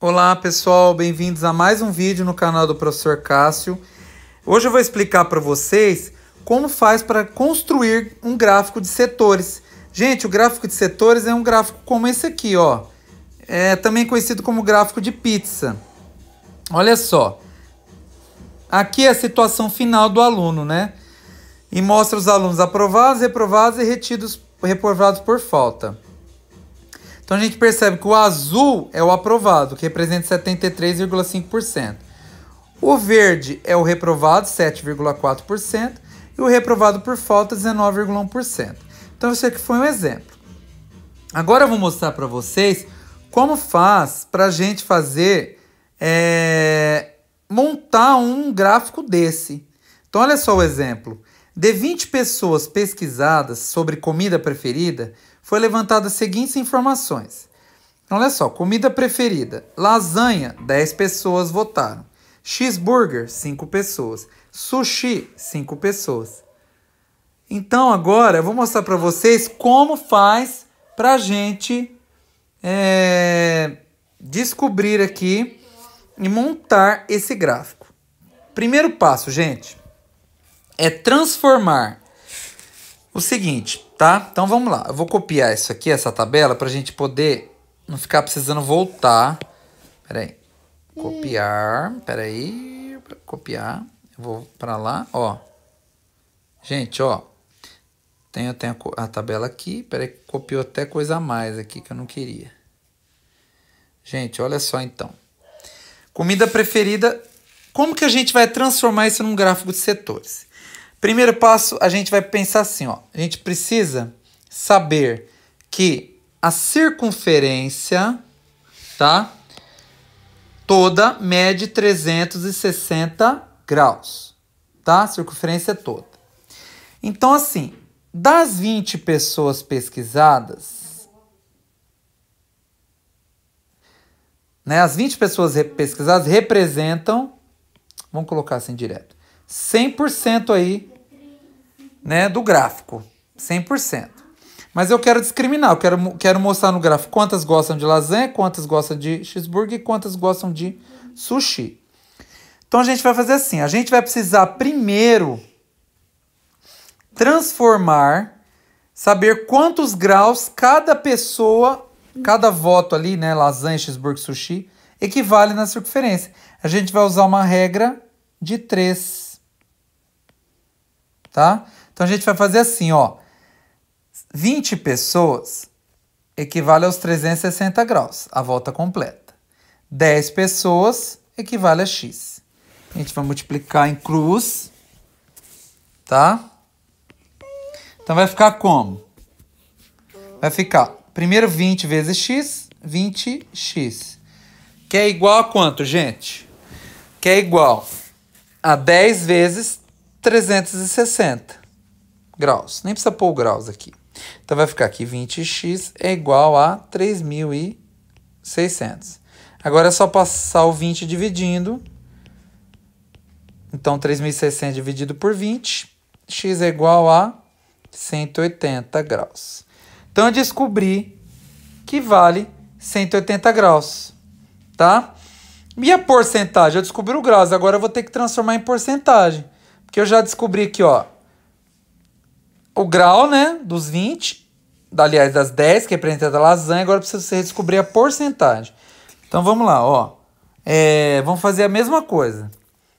Olá pessoal, bem-vindos a mais um vídeo no canal do Professor Cássio. Hoje eu vou explicar para vocês como faz para construir um gráfico de setores. Gente, o gráfico de setores é um gráfico como esse aqui, ó. É também conhecido como gráfico de pizza. Olha só. Aqui é a situação final do aluno, né? E mostra os alunos aprovados, reprovados e retidos, reprovados por falta. Então a gente percebe que o azul é o aprovado, que representa 73,5%. O verde é o reprovado, 7,4%, e o reprovado por falta, 19,1%. Então isso aqui foi um exemplo. Agora eu vou mostrar para vocês como faz para a gente fazer é, montar um gráfico desse. Então olha só o exemplo. De 20 pessoas pesquisadas sobre comida preferida, foi levantada as seguintes informações. Então, olha só, comida preferida: lasanha, 10 pessoas votaram. Cheeseburger, 5 pessoas. Sushi, 5 pessoas. Então, agora eu vou mostrar para vocês como faz para a gente é, descobrir aqui e montar esse gráfico. Primeiro passo, gente, é transformar o seguinte: Tá? Então vamos lá. Eu vou copiar isso aqui, essa tabela, para gente poder não ficar precisando voltar. Pera aí. Copiar. Pera aí. Copiar. Eu vou para lá, ó. Gente, ó. Tenho, tenho a, a tabela aqui. Pera aí, copiou até coisa a mais aqui que eu não queria. Gente, olha só então. Comida preferida. Como que a gente vai transformar isso num gráfico de setores? Primeiro passo, a gente vai pensar assim, ó. A gente precisa saber que a circunferência, tá? Toda mede 360 graus, tá? circunferência é toda. Então, assim, das 20 pessoas pesquisadas, né? As 20 pessoas pesquisadas representam, vamos colocar assim direto, 100% aí né, do gráfico, 100%. Mas eu quero discriminar, eu quero, quero mostrar no gráfico quantas gostam de lasanha, quantas gostam de cheeseburger e quantas gostam de sushi. Então a gente vai fazer assim, a gente vai precisar primeiro transformar, saber quantos graus cada pessoa, cada voto ali, né, lasanha, cheeseburger, sushi, equivale na circunferência. A gente vai usar uma regra de 3. Tá? Então a gente vai fazer assim, ó. 20 pessoas equivale aos 360 graus, a volta completa. 10 pessoas equivale a x. A gente vai multiplicar em cruz, tá? Então vai ficar como? Vai ficar primeiro 20 vezes x, 20x. Que é igual a quanto, gente? Que é igual a 10 vezes 360 graus. Nem precisa pôr graus aqui. Então, vai ficar aqui 20x é igual a 3.600. Agora é só passar o 20 dividindo. Então, 3.600 dividido por 20, x é igual a 180 graus. Então, eu descobri que vale 180 graus, tá? E a porcentagem? Eu descobri o graus, agora eu vou ter que transformar em porcentagem. Porque eu já descobri aqui, ó, o grau, né, dos 20, aliás, das 10 que representa a lasanha, agora precisa você descobrir a porcentagem. Então vamos lá, ó. É, vamos fazer a mesma coisa.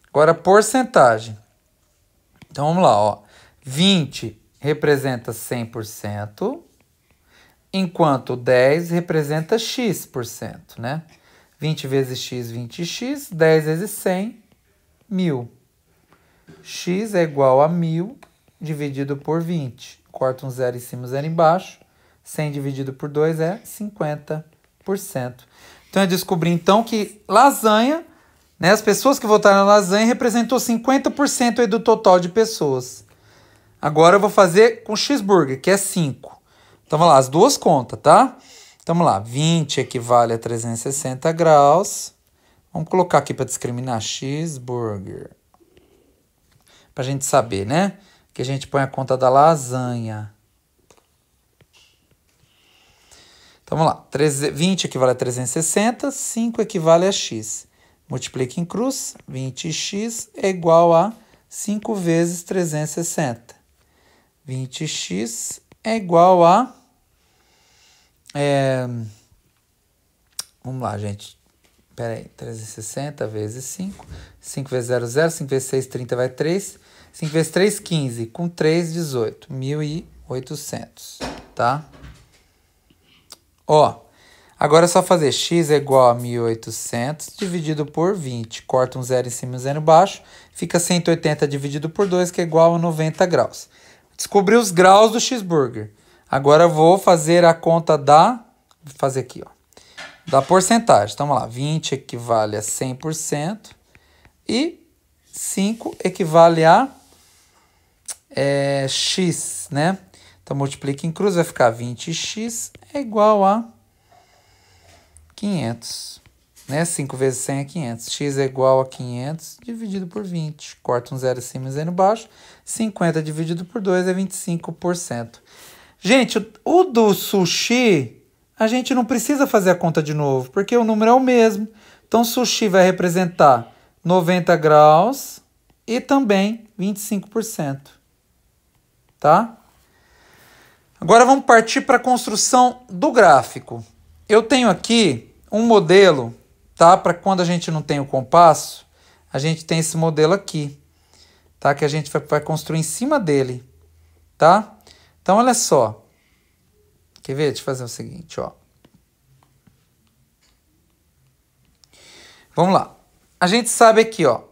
Agora porcentagem. Então vamos lá, ó. 20 representa 100%, enquanto 10 representa x%, né? 20 vezes x, 20x, 10 vezes 100, 1000. x é igual a 1000 dividido por 20. Corta um zero em cima, um zero embaixo. 100 dividido por 2 é 50%. Então, eu descobri, então, que lasanha, né, as pessoas que votaram na lasanha representou 50% do total de pessoas. Agora, eu vou fazer com cheeseburger, que é 5. Então, vamos lá, as duas contas, tá? Então, vamos lá, 20 equivale a 360 graus. Vamos colocar aqui para discriminar cheeseburger. Para a gente saber, né? que a gente põe a conta da lasanha. Então vamos lá, 20 equivale a 360, 5 equivale a x. Multiplica em cruz, 20x é igual a 5 vezes 360. 20x é igual a... É, vamos lá, gente. Pera aí, 360 vezes 5. 5 vezes 0, 0. 5 vezes 6, 30 vai 3. 5 vezes 3, 15. Com 3, 18. 1.800, tá? Ó, agora é só fazer x é igual a 1.800 dividido por 20. Corta um zero em cima e um zero embaixo. Fica 180 dividido por 2, que é igual a 90 graus. Descobri os graus do cheeseburger. Agora eu vou fazer a conta da... Vou fazer aqui, ó. Da porcentagem. Então, vamos lá. 20 equivale a 100%. E 5 equivale a é, x, né? Então multiplica em cruz, vai ficar 20x é igual a 500. Né? 5 vezes 100 é 500. x é igual a 500 né? é é dividido por 20. Corta um zero em cima e um zero embaixo. 50 dividido por 2 é 25%. Gente, o do sushi, a gente não precisa fazer a conta de novo, porque o número é o mesmo. Então, sushi vai representar 90 graus e também 25% tá? Agora vamos partir para a construção do gráfico. Eu tenho aqui um modelo, tá? Para quando a gente não tem o compasso, a gente tem esse modelo aqui, tá? Que a gente vai construir em cima dele, tá? Então olha só. Quer ver? Deixa eu fazer o seguinte, ó. Vamos lá. A gente sabe aqui, ó,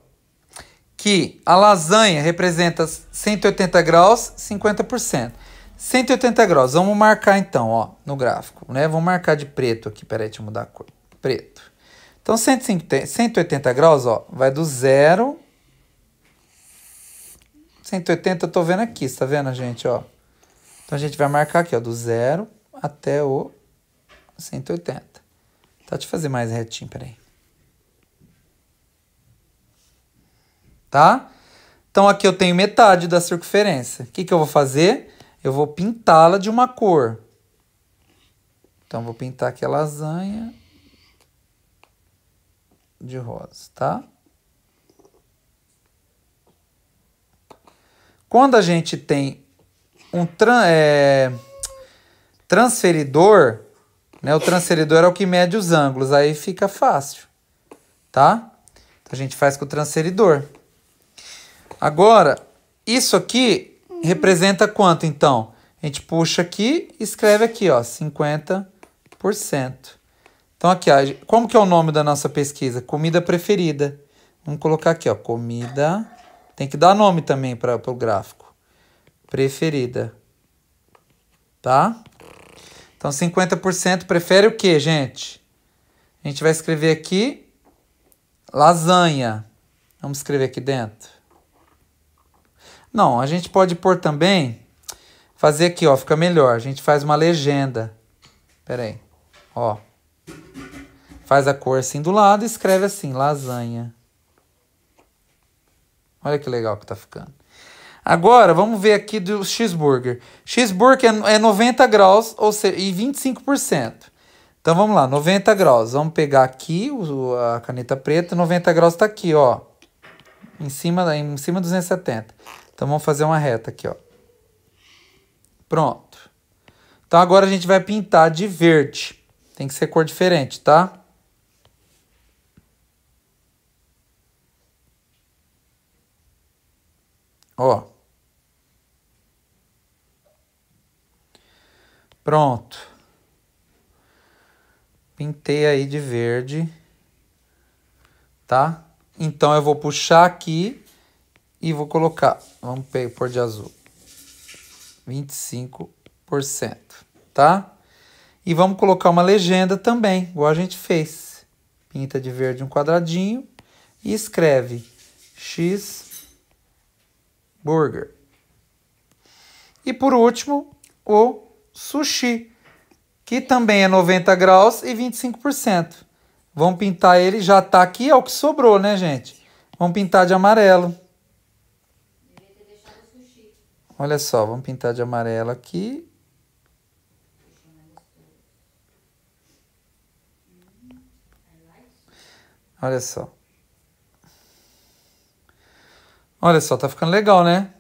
que a lasanha representa 180 graus, 50%. 180 graus, vamos marcar então, ó, no gráfico, né? Vamos marcar de preto aqui, peraí, deixa eu mudar a cor. Preto. Então, 150, 180 graus, ó, vai do zero... 180 eu tô vendo aqui, você tá vendo, gente, ó? Então, a gente vai marcar aqui, ó, do zero até o 180. Tá, deixa eu fazer mais retinho, peraí. tá? Então aqui eu tenho metade da circunferência. O que, que eu vou fazer? Eu vou pintá-la de uma cor. Então vou pintar aqui a lasanha de rosa, tá? Quando a gente tem um tran é, transferidor, né? O transferidor é o que mede os ângulos, aí fica fácil, tá? Então a gente faz com o transferidor. Agora, isso aqui representa quanto, então? A gente puxa aqui e escreve aqui, ó, 50%. Então, aqui, ó, como que é o nome da nossa pesquisa? Comida preferida. Vamos colocar aqui, ó, comida... Tem que dar nome também para o gráfico. Preferida. Tá? Então, 50% prefere o quê gente? A gente vai escrever aqui lasanha. Vamos escrever aqui dentro. Não, a gente pode pôr também, fazer aqui, ó, fica melhor. A gente faz uma legenda. Pera aí, ó. Faz a cor assim do lado e escreve assim, lasanha. Olha que legal que tá ficando. Agora, vamos ver aqui do cheeseburger. Cheeseburger é 90 é graus ou seja, e 25%. Então, vamos lá, 90 graus. Vamos pegar aqui a caneta preta. 90 graus está aqui, ó. Em cima, em cima 270. Então vamos fazer uma reta aqui, ó. Pronto. Então agora a gente vai pintar de verde. Tem que ser cor diferente, tá? Ó. Pronto. Pintei aí de verde. Tá? Então eu vou puxar aqui e vou colocar, vamos pôr de azul, 25%, tá? E vamos colocar uma legenda também, igual a gente fez. Pinta de verde um quadradinho e escreve X Burger. E por último, o sushi, que também é 90 graus e 25%. Vamos pintar ele, já tá aqui, é o que sobrou, né, gente? Vamos pintar de amarelo. Olha só, vamos pintar de amarelo aqui. Olha só. Olha só, tá ficando legal, né?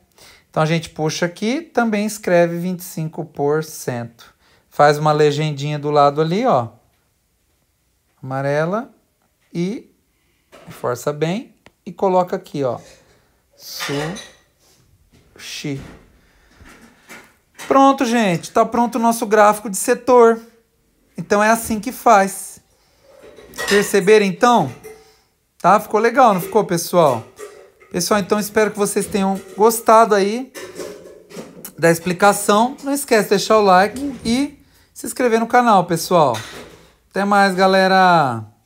Então a gente puxa aqui, também escreve 25%. Faz uma legendinha do lado ali, ó. Amarela e força bem e coloca aqui, ó. Sushi. Pronto, gente, está pronto o nosso gráfico de setor. Então é assim que faz. Perceberam então? Tá? Ficou legal, não ficou, pessoal? Pessoal, então espero que vocês tenham gostado aí da explicação. Não esquece de deixar o like e se inscrever no canal, pessoal. Até mais, galera!